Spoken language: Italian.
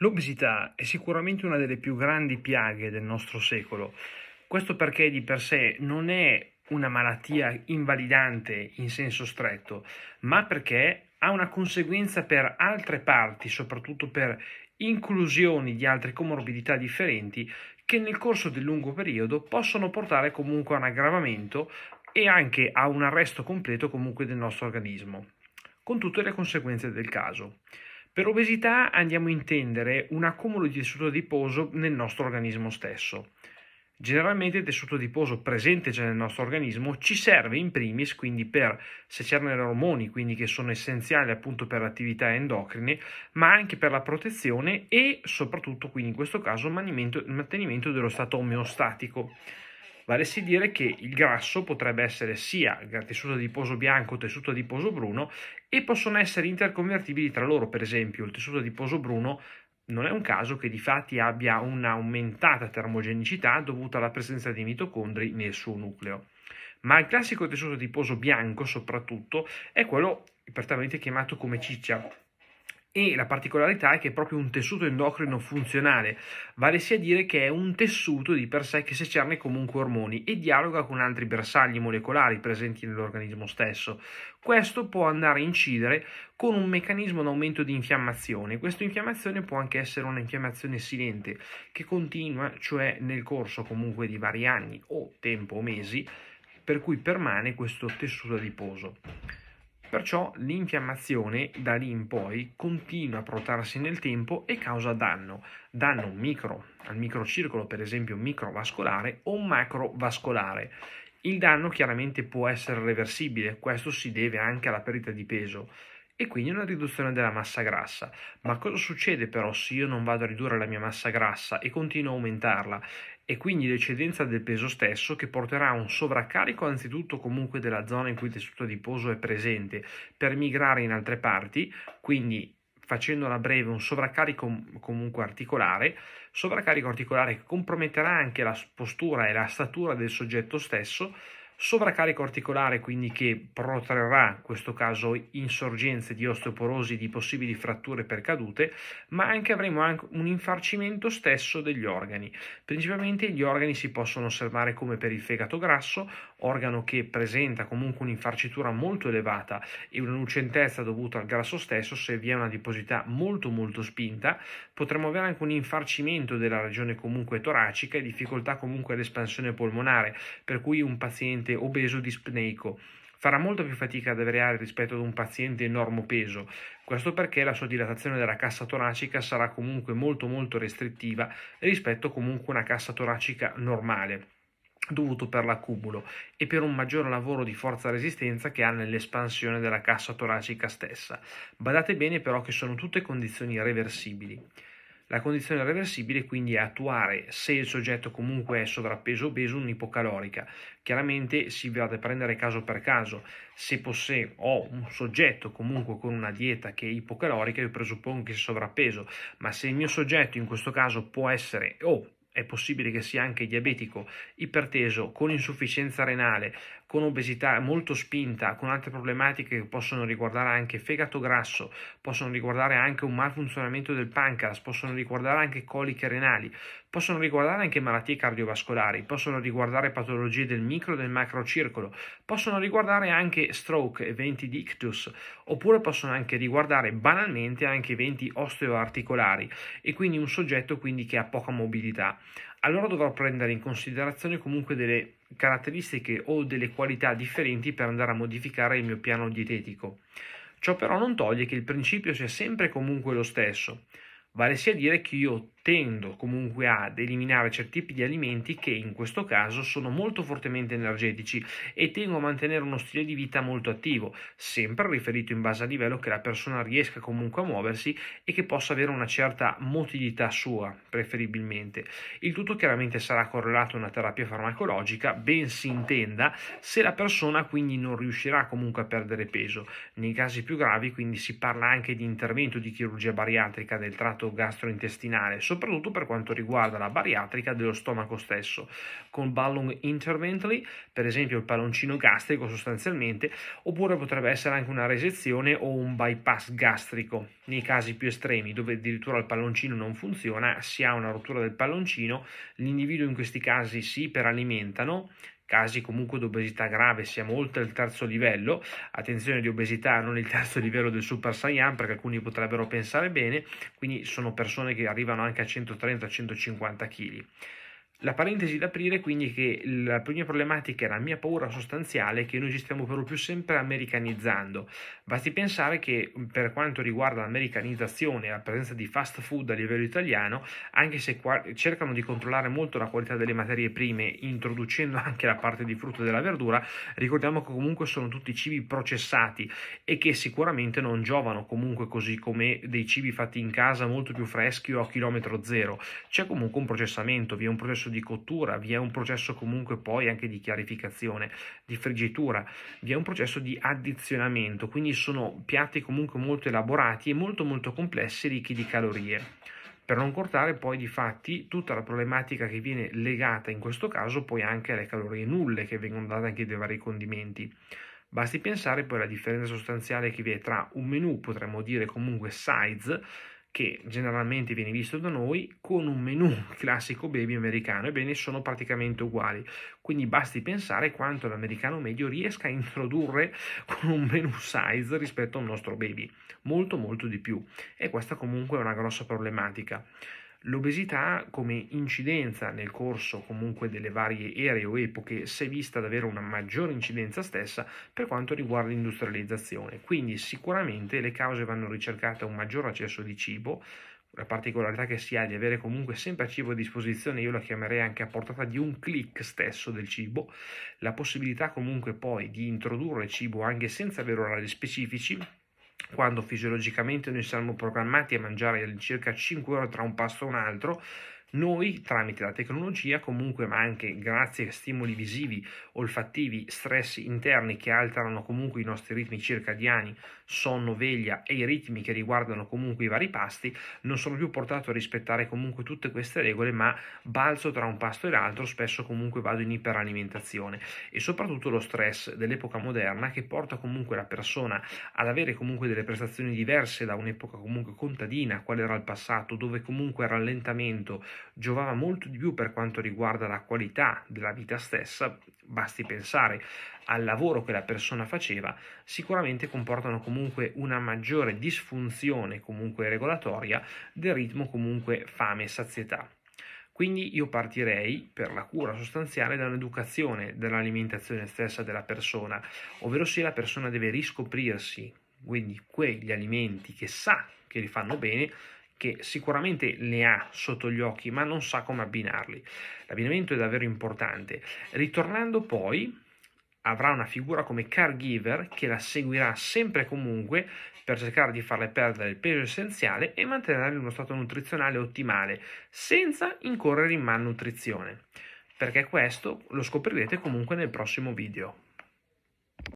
L'obesità è sicuramente una delle più grandi piaghe del nostro secolo. Questo perché di per sé non è una malattia invalidante in senso stretto, ma perché ha una conseguenza per altre parti, soprattutto per inclusioni di altre comorbidità differenti che nel corso del lungo periodo possono portare comunque a un aggravamento e anche a un arresto completo comunque del nostro organismo, con tutte le conseguenze del caso. Per obesità andiamo a intendere un accumulo di tessuto adiposo nel nostro organismo stesso. Generalmente il tessuto adiposo presente già nel nostro organismo ci serve in primis quindi per secernere ormoni, quindi che sono essenziali appunto per attività endocrine, ma anche per la protezione e soprattutto quindi in questo caso il mantenimento dello stato omeostatico vale a dire che il grasso potrebbe essere sia tessuto adiposo bianco o tessuto adiposo bruno e possono essere interconvertibili tra loro, per esempio il tessuto adiposo bruno non è un caso che di fatti abbia un'aumentata termogenicità dovuta alla presenza di mitocondri nel suo nucleo. Ma il classico tessuto adiposo bianco, soprattutto, è quello prettamente chiamato come ciccia, e la particolarità è che è proprio un tessuto endocrino funzionale, vale sia dire che è un tessuto di per sé che secerne comunque ormoni e dialoga con altri bersagli molecolari presenti nell'organismo stesso. Questo può andare a incidere con un meccanismo d'aumento di infiammazione. Questa infiammazione può anche essere una infiammazione silente che continua, cioè nel corso comunque di vari anni o tempo o mesi, per cui permane questo tessuto adiposo. Perciò l'infiammazione da lì in poi continua a protrarsi nel tempo e causa danno, danno micro al microcircolo, per esempio microvascolare o macrovascolare. Il danno chiaramente può essere reversibile, questo si deve anche alla perdita di peso e quindi una riduzione della massa grassa. Ma cosa succede però se io non vado a ridurre la mia massa grassa e continuo a aumentarla? E quindi l'eccedenza del peso stesso che porterà a un sovraccarico anzitutto comunque della zona in cui il tessuto adiposo è presente per migrare in altre parti, quindi facendo facendola breve un sovraccarico comunque articolare, sovraccarico articolare che comprometterà anche la postura e la statura del soggetto stesso Sovraccarico articolare quindi che protrarrà in questo caso insorgenze di osteoporosi, di possibili fratture per cadute, ma anche avremo anche un infarcimento stesso degli organi. Principalmente gli organi si possono osservare come per il fegato grasso, organo che presenta comunque un'infarcitura molto elevata e una lucentezza dovuta al grasso stesso, se vi è una adiposità molto molto spinta, potremmo avere anche un infarcimento della regione comunque toracica e difficoltà comunque all'espansione polmonare, per cui un paziente paziente obeso dispneico. Farà molto più fatica ad avere aria rispetto ad un paziente enormo peso, questo perché la sua dilatazione della cassa toracica sarà comunque molto molto restrittiva rispetto comunque a una cassa toracica normale dovuto per l'accumulo e per un maggior lavoro di forza resistenza che ha nell'espansione della cassa toracica stessa. Badate bene però che sono tutte condizioni reversibili. La condizione reversibile quindi è attuare, se il soggetto comunque è sovrappeso o obeso, un'ipocalorica. Chiaramente si va a prendere caso per caso. Se possè, ho un soggetto comunque con una dieta che è ipocalorica, io presuppongo che sia sovrappeso, ma se il mio soggetto in questo caso può essere o oh, è possibile che sia anche diabetico, iperteso, con insufficienza renale con obesità molto spinta, con altre problematiche che possono riguardare anche fegato grasso, possono riguardare anche un malfunzionamento del pancreas, possono riguardare anche coliche renali, possono riguardare anche malattie cardiovascolari, possono riguardare patologie del micro e del macro circolo, possono riguardare anche stroke, eventi di ictus, oppure possono anche riguardare banalmente anche eventi osteoarticolari e quindi un soggetto quindi che ha poca mobilità. Allora dovrò prendere in considerazione comunque delle caratteristiche o delle qualità differenti per andare a modificare il mio piano dietetico. Ciò però non toglie che il principio sia sempre comunque lo stesso, vale sia dire che io tendo comunque ad eliminare certi tipi di alimenti che in questo caso sono molto fortemente energetici e tengo a mantenere uno stile di vita molto attivo, sempre riferito in base al livello che la persona riesca comunque a muoversi e che possa avere una certa motilità sua, preferibilmente. Il tutto chiaramente sarà correlato a una terapia farmacologica, ben si intenda, se la persona quindi non riuscirà comunque a perdere peso. Nei casi più gravi quindi si parla anche di intervento di chirurgia bariatrica del tratto gastrointestinale, soprattutto soprattutto per quanto riguarda la bariatrica dello stomaco stesso, con Ballon intermittently, per esempio il palloncino gastrico sostanzialmente, oppure potrebbe essere anche una resezione o un bypass gastrico. Nei casi più estremi, dove addirittura il palloncino non funziona, si ha una rottura del palloncino, l'individuo in questi casi si iperalimentano, casi comunque di obesità grave, siamo oltre il terzo livello, attenzione di obesità non il terzo livello del Super Saiyan perché alcuni potrebbero pensare bene, quindi sono persone che arrivano anche a 130-150 kg. La parentesi da aprire quindi è che la prima problematica e la mia paura sostanziale è che noi ci stiamo per lo più sempre americanizzando. Basti pensare che mm, per quanto riguarda l'americanizzazione e la presenza di fast food a livello italiano, anche se cercano di controllare molto la qualità delle materie prime introducendo anche la parte di frutta e della verdura, ricordiamo che comunque sono tutti cibi processati e che sicuramente non giovano comunque così come dei cibi fatti in casa molto più freschi o a chilometro zero. C'è comunque un processamento, vi è un processo processo di cottura, vi è un processo comunque poi anche di chiarificazione, di friggitura, vi è un processo di addizionamento, quindi sono piatti comunque molto elaborati e molto molto complessi, ricchi di calorie. Per non cortare poi di fatti tutta la problematica che viene legata in questo caso poi anche alle calorie nulle che vengono date anche dai vari condimenti. Basti pensare poi alla differenza sostanziale che vi è tra un menu, potremmo dire comunque size, che generalmente viene visto da noi, con un menù classico baby americano, ebbene sono praticamente uguali. Quindi basti pensare quanto l'americano medio riesca a introdurre con un menu size rispetto a un nostro baby, molto molto di più. E questa comunque è una grossa problematica. L'obesità come incidenza nel corso comunque delle varie ere o epoche si è vista ad avere una maggiore incidenza stessa per quanto riguarda l'industrializzazione, quindi sicuramente le cause vanno ricercate a un maggior accesso di cibo, la particolarità che si ha di avere comunque sempre cibo a disposizione, io la chiamerei anche a portata di un click stesso del cibo, la possibilità comunque poi di introdurre cibo anche senza avere orari specifici, quando fisiologicamente noi saremmo programmati a mangiare all'incirca 5 ore tra un pasto e un altro, noi, tramite la tecnologia, comunque, ma anche grazie a stimoli visivi, olfattivi, stress interni che alterano comunque i nostri ritmi circadiani, sonno, veglia e i ritmi che riguardano comunque i vari pasti, non sono più portato a rispettare comunque tutte queste regole, ma balzo tra un pasto e l'altro, spesso comunque vado in iperalimentazione e soprattutto lo stress dell'epoca moderna che porta comunque la persona ad avere comunque delle prestazioni diverse da un'epoca comunque contadina, qual era il passato, dove comunque il rallentamento, giovava molto di più per quanto riguarda la qualità della vita stessa, basti pensare al lavoro che la persona faceva, sicuramente comportano comunque una maggiore disfunzione comunque regolatoria del ritmo comunque fame e sazietà. Quindi io partirei per la cura sostanziale da un'educazione dell'alimentazione stessa della persona, ovvero se la persona deve riscoprirsi, quindi quegli alimenti che sa che li fanno bene, che sicuramente ne ha sotto gli occhi, ma non sa come abbinarli. L'abbinamento è davvero importante. Ritornando poi avrà una figura come caregiver che la seguirà sempre e comunque per cercare di farle perdere il peso essenziale e mantenerla in uno stato nutrizionale ottimale, senza incorrere in malnutrizione. Perché questo lo scoprirete comunque nel prossimo video.